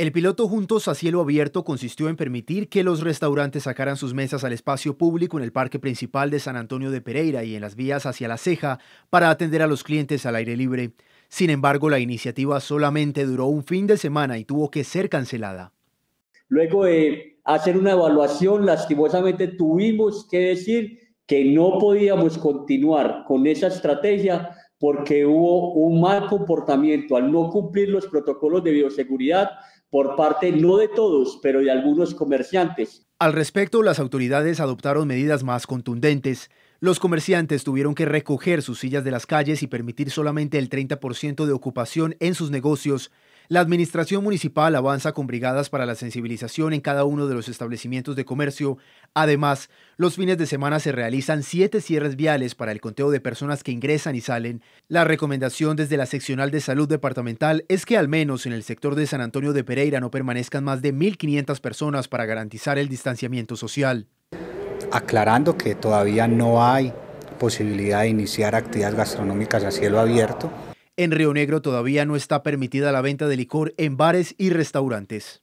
El piloto Juntos a Cielo Abierto consistió en permitir que los restaurantes sacaran sus mesas al espacio público en el parque principal de San Antonio de Pereira y en las vías hacia La Ceja para atender a los clientes al aire libre. Sin embargo, la iniciativa solamente duró un fin de semana y tuvo que ser cancelada. Luego de hacer una evaluación, lastimosamente tuvimos que decir que no podíamos continuar con esa estrategia porque hubo un mal comportamiento al no cumplir los protocolos de bioseguridad por parte no de todos, pero de algunos comerciantes. Al respecto, las autoridades adoptaron medidas más contundentes. Los comerciantes tuvieron que recoger sus sillas de las calles y permitir solamente el 30% de ocupación en sus negocios la Administración Municipal avanza con brigadas para la sensibilización en cada uno de los establecimientos de comercio. Además, los fines de semana se realizan siete cierres viales para el conteo de personas que ingresan y salen. La recomendación desde la seccional de salud departamental es que al menos en el sector de San Antonio de Pereira no permanezcan más de 1.500 personas para garantizar el distanciamiento social. Aclarando que todavía no hay posibilidad de iniciar actividades gastronómicas a cielo abierto. En Río Negro todavía no está permitida la venta de licor en bares y restaurantes.